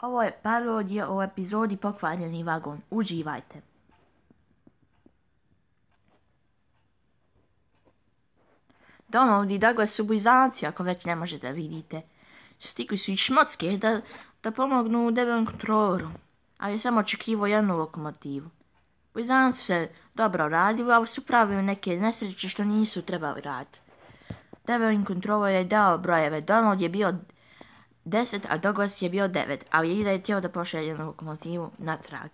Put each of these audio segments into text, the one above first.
Ovo je parodija o epizodi Pokvarjeni vagon. Uživajte. Donald i Douglas su blizanci, ako već ne možete vidite. Stikli su i šmotske da, da pomognu Devon kontroloru, ali je samo očekivao jednu lokomotivu. Blizanci se dobro radili, ali su pravili neke nesreće što nisu trebali raditi. Devon kontrolor je dao brojeve, Donald je bio Deset, a Douglas je bio 9, ali da je htio da pošalje jednu lokomotivu na trag.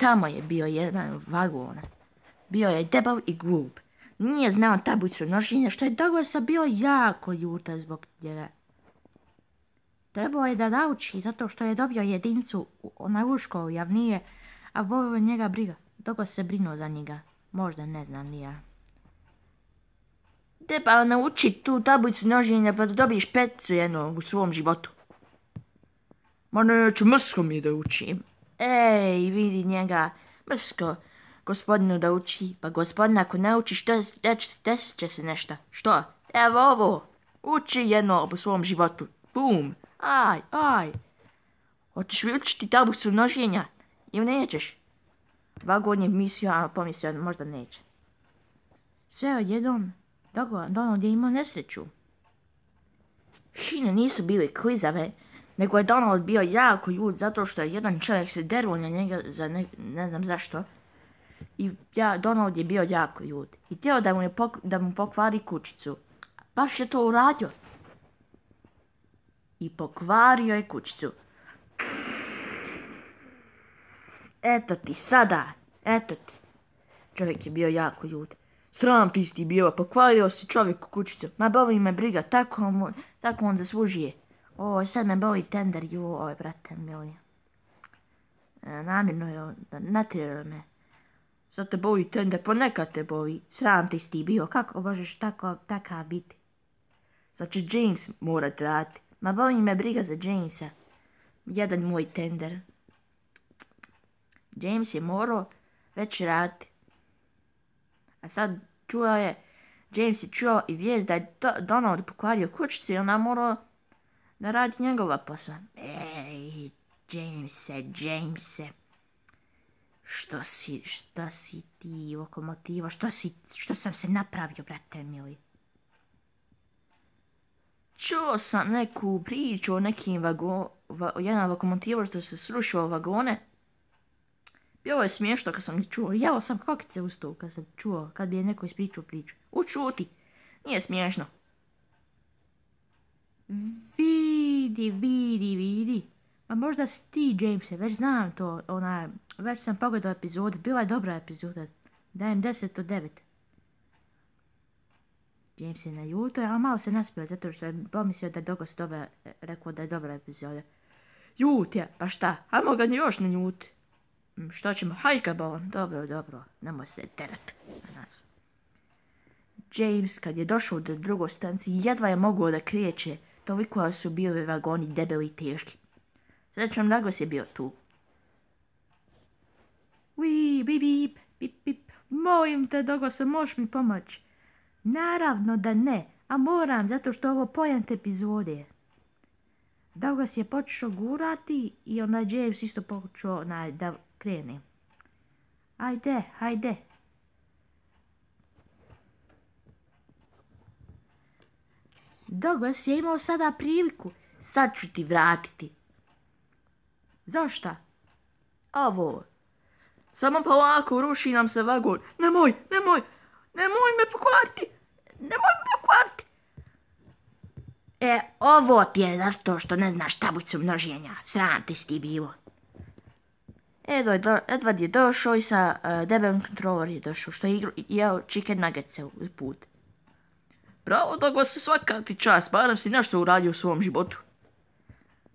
Tamo je bio jedan vagon. Bio je debav i glup. Nije znao tablicu nošenja, što je Douglasa bio jako ljuta zbog njega. Trebao je da nauči, zato što je dobio jedincu na uško javnije, a bovo njega briga. Douglas se brinuo za njega. Možda, ne znam, ja pa nauči tu tablicu množenja pa da dobiješ pecu jedno u svom životu. Ma neću, mrsko mi da učim. Ej, vidi njega, mrsko gospodinu da uči. Pa gospodin ako ne uči, desit će se nešto. Što? Evo ovo, uči jedno u svom životu. Bum, aj, aj. Hoćeš li učiti tablicu množenja? Ili nećeš? Dva godine mislio, a pomislio, možda neće. Sve odjednom Dogovoran Donald je imao nesreću. Šine nisu bile klizave, nego je Donald bio jako ljud zato što je jedan čovjek se dervo na njega za ne, znam zašto. I ja, Donald je bio jako ljud i htio da mu, da mu pokvari kućicu. Baš je to uradio. I pokvario je kućicu. Eto ti sada, eto ti. Čovjek je bio jako ljud. Sram ti sti pa pokvalio si čovjeku kućicu. Ma boli me briga, tako on, tako on O, sad me boli tender, joj, brate, mili. E, namjerno je, natjerao me. Sad te boli tender, ponekad pa te boli. Sram ti sti bio, kako možeš tako, taka biti? Sad će James morat raditi. Ma boli me briga za Jamesa. Jedan moj tender. James je morao već raditi. A sad čuo je, James je čuo i vijest da je Donald pokvario kućicu i ona mora da radi njegova posla. Ej, Jamese, Jamese, što si, što si ti lokomotiva, što si, što sam se napravio, brate mili? Čuo sam neku priču o nekim vago, jedna lokomotiva što se srušio vagone bilo je smiješno kad sam čuo. Jeo sam kakice uz to kad sam čuo, kad bi je neko ispričao priču. Učuti! Nije smiješno. Vidi, vidi, vidi. Ma možda si ti, već znam to, ona već sam pogledao epizodu, bila je dobra epizoda. Dajem 10 od 9. James je na jutro, malo se naspio zato što je pomislio da je Dogos dobra, e, rekao da je dobra epizoda. Ljut je, pa šta, ajmo ga još na što ćemo? Hajkabalom. Dobro, dobro. Nemoj se teret na nas. James, kad je došao do drugoj stanci, jedva je mogao da kriječe. Toliko su bili vagoni debeli i teški. Srećom, Douglas je bio tu. Ui, bip, bip, bip, bip. Molim te, se moš mi pomoći? Naravno da ne, a moram, zato što ovo pojant epizode. Douglas je počeo gurati i onaj James isto počeo na... da kreni. Ajde, ajde. Douglas je imao sada priliku. Sad ću ti vratiti. Zašto? Ovo. Samo polako ruši nam se vagon. Nemoj, nemoj, nemoj me pokvariti. Nemoj me pokvariti. E, ovo ti je zato što ne znaš tablicu množenja. Sram ti si bilo. Edo, Edward je došao i sa e, Deben Controller je došao, što je jeo chicken Nuggets uz put. Bravo, tako se svaka ti čast, barem si nešto uradio u svom životu.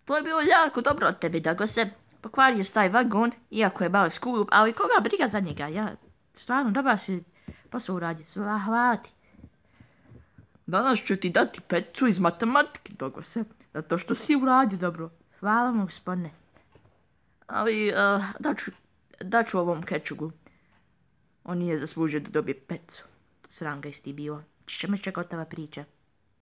To je bilo jako dobro od tebe, da se pokvario taj vagon, iako je bao skup, ali koga briga za njega, ja stvarno dobro si posao uradio, Sva, hvala ti. Danas ću ti dati pecu iz matematike, se zato što si uradio dobro. Hvala mu, gospodine ali eh, daću, ovom kečugu. On nije zaslužio da dobije pecu. Sram ti bio. Čime će gotova priča?